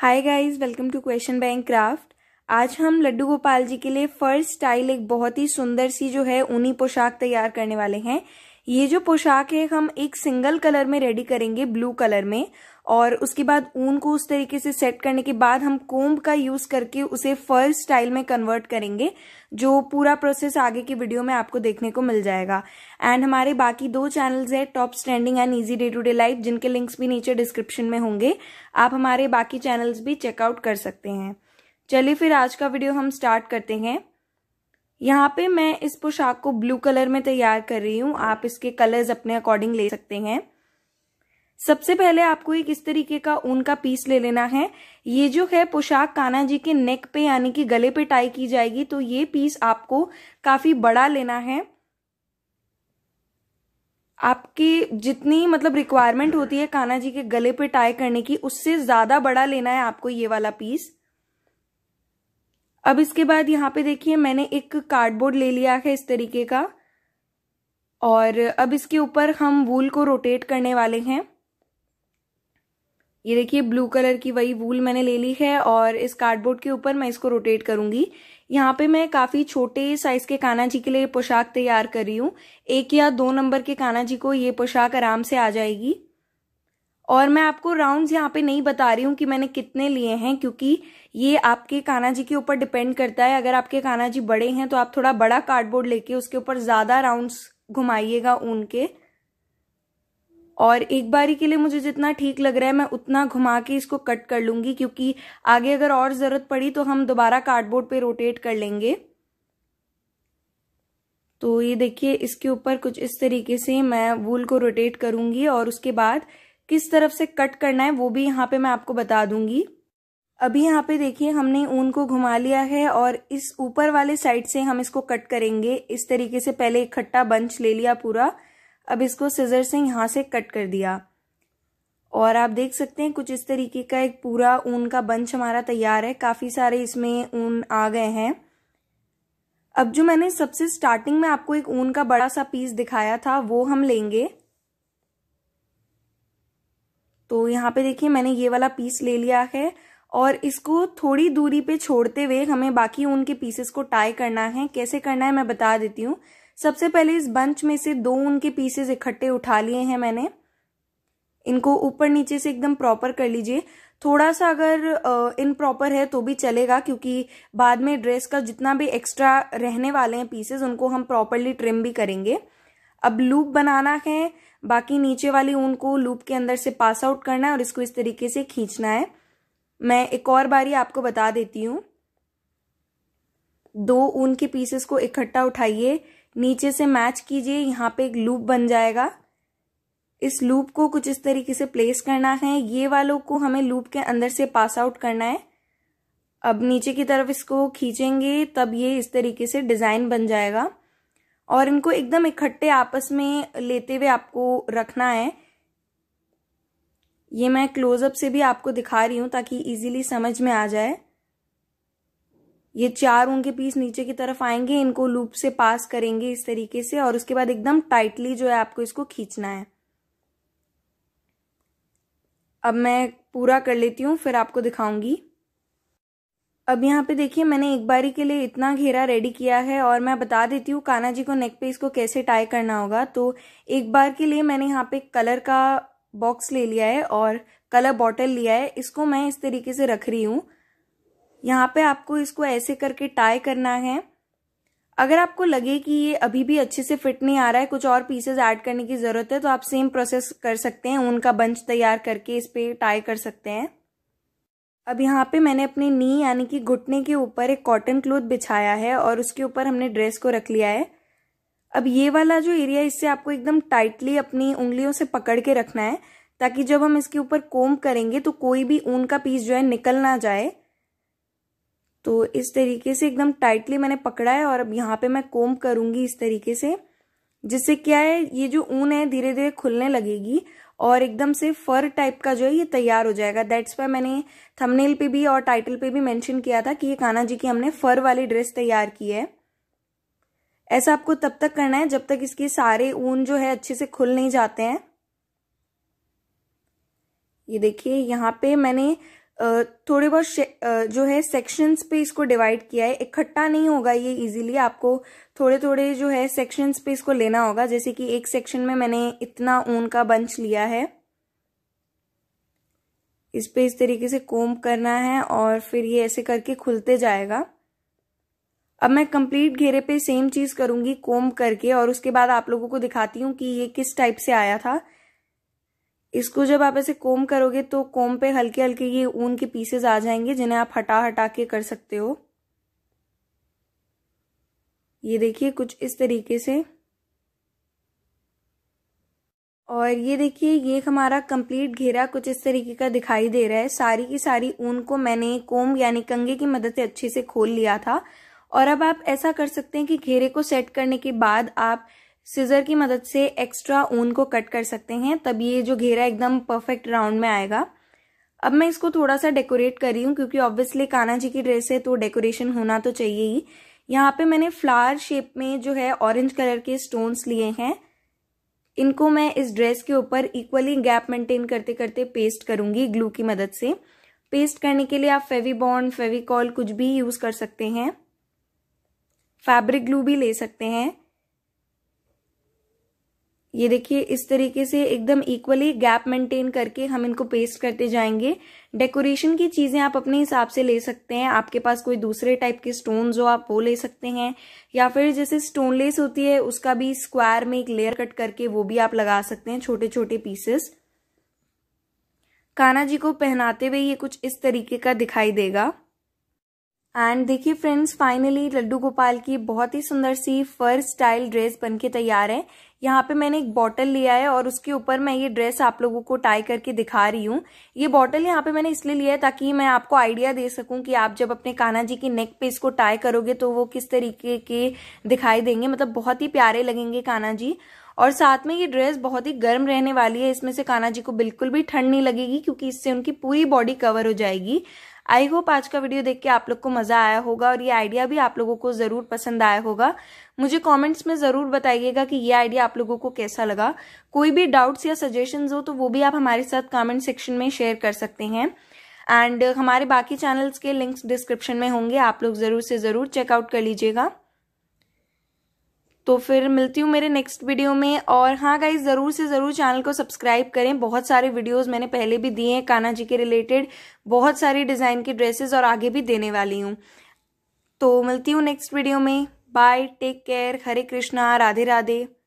hi guys welcome to question bank craft आज हम लड्डू गोपाल जी के लिए फर्स्ट स्टाइल एक बहुत ही सुंदर सी जो है ऊनी पोशाक तैयार करने वाले हैं ये जो पोशाक है हम एक सिंगल कलर में रेडी करेंगे ब्लू कलर में और उसके बाद ऊन को उस तरीके से सेट करने के बाद हम कोम्ब का यूज करके उसे फर स्टाइल में कन्वर्ट करेंगे जो पूरा प्रोसेस आगे की वीडियो में आपको देखने को मिल जाएगा एंड हमारे बाकी दो चैनल्स है top standing and easy day to day life जिनके लिंक्स भी नीचे डिस्क्रिप्शन में होंगे आप हमारे बाकी चैनल्स भी चेकआउट कर सकते हैं चलिए फिर आज का वीडियो हम स्टार्ट करते हैं यहाँ पे मैं इस पोशाक को ब्लू कलर में तैयार कर रही हूँ आप इसके कलर्स अपने अकॉर्डिंग ले सकते हैं सबसे पहले आपको एक इस तरीके का ऊन का पीस ले लेना है ये जो है पोशाक काना जी के नेक पे यानी कि गले पे टाई की जाएगी तो ये पीस आपको काफी बड़ा लेना है आपकी जितनी मतलब रिक्वायरमेंट होती है कान्हा जी के गले पे टाई करने की उससे ज्यादा बड़ा लेना है आपको ये वाला पीस अब इसके बाद यहाँ पे देखिए मैंने एक कार्डबोर्ड ले लिया है इस तरीके का और अब इसके ऊपर हम वूल को रोटेट करने वाले हैं ये देखिए ब्लू कलर की वही वूल मैंने ले ली है और इस कार्डबोर्ड के ऊपर मैं इसको रोटेट करूंगी यहाँ पे मैं काफी छोटे साइज के काना जी के लिए पोशाक तैयार कर रही हूँ एक या दो नंबर के काना जी को ये पोशाक आराम से आ जाएगी और मैं आपको राउंड्स यहाँ पे नहीं बता रही हूँ कि मैंने कितने लिए हैं क्योंकि ये आपके काना जी के ऊपर डिपेंड करता है अगर आपके काना जी बड़े हैं तो आप थोड़ा बड़ा कार्डबोर्ड लेके उसके ऊपर ज़्यादा राउंड्स घुमाइएगा ऊन के और एक बारी के लिए मुझे जितना ठीक लग रहा है मैं उतना घुमा के इसको कट कर लूंगी क्योंकि आगे अगर और ज़रूरत पड़ी तो हम दोबारा कार्डबोर्ड पे रोटेट कर लेंगे तो ये देखिए इसके ऊपर कुछ इस तरीके से मैं वूल को रोटेट करूंगी और उसके बाद किस तरफ से कट करना है वो भी यहाँ पे मैं आपको बता दूंगी अभी यहाँ पे देखिए हमने ऊन को घुमा लिया है और इस ऊपर वाले साइड से हम इसको कट करेंगे इस तरीके से पहले इकट्ठा बंच ले लिया पूरा अब इसको सिजर से यहाँ से कट कर दिया और आप देख सकते हैं कुछ इस तरीके का एक पूरा ऊन का बंच हमारा तैयार है काफ़ी सारे इसमें ऊन आ गए हैं अब जो मैंने सबसे स्टार्टिंग में आपको एक ऊन का बड़ा सा पीस दिखाया था वो हम लेंगे तो यहाँ पे देखिए मैंने ये वाला पीस ले लिया है और इसको थोड़ी दूरी पे छोड़ते हुए हमें बाकी ऊन के पीसेस को टाई करना है कैसे करना है मैं बता देती हूँ सबसे पहले इस बंच में से दो ऊन के पीसेस इकट्ठे उठा लिए हैं मैंने इनको ऊपर नीचे से एकदम प्रॉपर कर लीजिए थोड़ा सा अगर इन प्रॉपर है तो भी चलेगा क्योंकि बाद में ड्रेस का जितना भी एक्स्ट्रा रहने वाले हैं पीसेस उनको हम प्रॉपरली ट्रिम भी करेंगे अब लूप बनाना है बाकी नीचे वाली ऊन को लूप के अंदर से पास आउट करना है और इसको इस तरीके से खींचना है मैं एक और बारी आपको बता देती हूँ दो ऊन के पीसेस को इकट्ठा उठाइए नीचे से मैच कीजिए यहाँ पे एक लूप बन जाएगा इस लूप को कुछ इस तरीके से प्लेस करना है ये वालों को हमें लूप के अंदर से पास आउट करना है अब नीचे की तरफ इसको खींचेंगे तब ये इस तरीके से डिज़ाइन बन जाएगा और इनको एकदम इकट्ठे आपस में लेते हुए आपको रखना है ये मैं क्लोजअप से भी आपको दिखा रही हूं ताकि इजीली समझ में आ जाए ये चार उनके पीस नीचे की तरफ आएंगे इनको लूप से पास करेंगे इस तरीके से और उसके बाद एकदम टाइटली जो है आपको इसको खींचना है अब मैं पूरा कर लेती हूं फिर आपको दिखाऊंगी अब यहाँ पे देखिए मैंने एक बारी के लिए इतना घेरा रेडी किया है और मैं बता देती हूँ काना जी को नेक पे इसको कैसे टाई करना होगा तो एक बार के लिए मैंने यहाँ पे कलर का बॉक्स ले लिया है और कलर बॉटल लिया है इसको मैं इस तरीके से रख रही हूँ यहाँ पे आपको इसको ऐसे करके टाई करना है अगर आपको लगे कि ये अभी भी अच्छे से फिट नहीं आ रहा है कुछ और पीसेस ऐड करने की ज़रूरत है तो आप सेम प्रोसेस कर सकते हैं ऊन का बंच तैयार करके इस पर टाई कर सकते हैं अब यहाँ पे मैंने अपने नी यानी कि घुटने के ऊपर एक कॉटन क्लोथ बिछाया है और उसके ऊपर हमने ड्रेस को रख लिया है अब ये वाला जो एरिया इससे आपको एकदम टाइटली अपनी उंगलियों से पकड़ के रखना है ताकि जब हम इसके ऊपर कोम करेंगे तो कोई भी ऊन का पीस जो है निकल ना जाए तो इस तरीके से एकदम टाइटली मैंने पकड़ा है और अब यहाँ पे मैं कोम करूंगी इस तरीके से जिससे क्या है ये जो ऊन है धीरे धीरे खुलने लगेगी और एकदम से फर टाइप का जो है ये तैयार हो जाएगा दैट्स वाई मैंने थंबनेल पे भी और टाइटल पे भी मेंशन किया था कि ये कान्हा जी की हमने फर वाली ड्रेस तैयार की है ऐसा आपको तब तक करना है जब तक इसके सारे ऊन जो है अच्छे से खुल नहीं जाते हैं ये देखिए यहाँ पे मैंने थोड़े बहुत जो है सेक्शंस पे इसको डिवाइड किया है इकट्ठा नहीं होगा ये इजीली आपको थोड़े थोड़े जो है सेक्शंस पे इसको लेना होगा जैसे कि एक सेक्शन में मैंने इतना ऊन का बंच लिया है इस पे इस तरीके से कोम करना है और फिर ये ऐसे करके खुलते जाएगा अब मैं कंप्लीट घेरे पे सेम चीज करूंगी कोम करके और उसके बाद आप लोगों को दिखाती हूँ कि ये किस टाइप से आया था इसको जब आप ऐसे कोम करोगे तो कोम पे हल्के हल्के ये ऊन के पीसेस आ जाएंगे जिन्हें आप हटा हटा के कर सकते हो ये देखिए कुछ इस तरीके से और ये देखिए ये हमारा कंप्लीट घेरा कुछ इस तरीके का दिखाई दे रहा है सारी की सारी ऊन को मैंने कोम यानी कंगे की मदद से अच्छे से खोल लिया था और अब आप ऐसा कर सकते हैं कि घेरे को सेट करने के बाद आप सीजर की मदद से एक्स्ट्रा ऊन को कट कर सकते हैं तब ये जो घेरा एकदम परफेक्ट राउंड में आएगा अब मैं इसको थोड़ा सा डेकोरेट कर रही हूँ क्योंकि ऑब्वियसली काना जी की ड्रेस है तो डेकोरेशन होना तो चाहिए ही यहाँ पे मैंने फ्लावर शेप में जो है ऑरेंज कलर के स्टोन्स लिए हैं इनको मैं इस ड्रेस के ऊपर इक्वली गैप मेंटेन करते करते पेस्ट करूंगी ग्लू की मदद से पेस्ट करने के लिए आप बॉन्ड फेविकॉल कुछ भी यूज कर सकते हैं फैब्रिक ग्लू भी ले सकते हैं ये देखिए इस तरीके से एकदम इक्वली गैप मेंटेन करके हम इनको पेस्ट करते जाएंगे डेकोरेशन की चीज़ें आप अपने हिसाब से ले सकते हैं आपके पास कोई दूसरे टाइप के स्टोन जो आप वो ले सकते हैं या फिर जैसे स्टोनलेस होती है उसका भी स्क्वायर में एक लेयर कट करके वो भी आप लगा सकते हैं छोटे छोटे पीसेस कान्हा जी को पहनाते हुए ये कुछ इस तरीके का दिखाई देगा एंड देखिए फ्रेंड्स फाइनली लड्डू गोपाल की बहुत ही सुंदर सी फर स्टाइल ड्रेस बनके तैयार है यहाँ पे मैंने एक बॉटल लिया है और उसके ऊपर मैं ये ड्रेस आप लोगों को टाई करके दिखा रही हूँ ये बॉटल यहाँ पे मैंने इसलिए लिया है ताकि मैं आपको आइडिया दे सकूँ कि आप जब अपने कान्हा जी के नेक पे इसको टाई करोगे तो वो किस तरीके के दिखाई देंगे मतलब बहुत ही प्यारे लगेंगे कान्हा जी और साथ में ये ड्रेस बहुत ही गर्म रहने वाली है इसमें से कान्हा जी को बिल्कुल भी ठंड नहीं लगेगी क्योंकि इससे उनकी पूरी बॉडी कवर हो जाएगी आई होप आज का वीडियो देख के आप लोग को मज़ा आया होगा और ये आइडिया भी आप लोगों को ज़रूर पसंद आया होगा मुझे कमेंट्स में ज़रूर बताइएगा कि ये आइडिया आप लोगों को कैसा लगा कोई भी डाउट्स या सजेशंस हो तो वो भी आप हमारे साथ कमेंट सेक्शन में शेयर कर सकते हैं एंड हमारे बाकी चैनल्स के लिंक्स डिस्क्रिप्शन में होंगे आप लोग ज़रूर से ज़रूर चेकआउट कर लीजिएगा तो फिर मिलती हूँ मेरे नेक्स्ट वीडियो में और हाँ गाइज ज़रूर से ज़रूर चैनल को सब्सक्राइब करें बहुत सारे वीडियोस मैंने पहले भी दिए हैं काना जी के रिलेटेड बहुत सारी डिज़ाइन की ड्रेसेस और आगे भी देने वाली हूँ तो मिलती हूँ नेक्स्ट वीडियो में bye take care Hare Krishna Radhe Radhe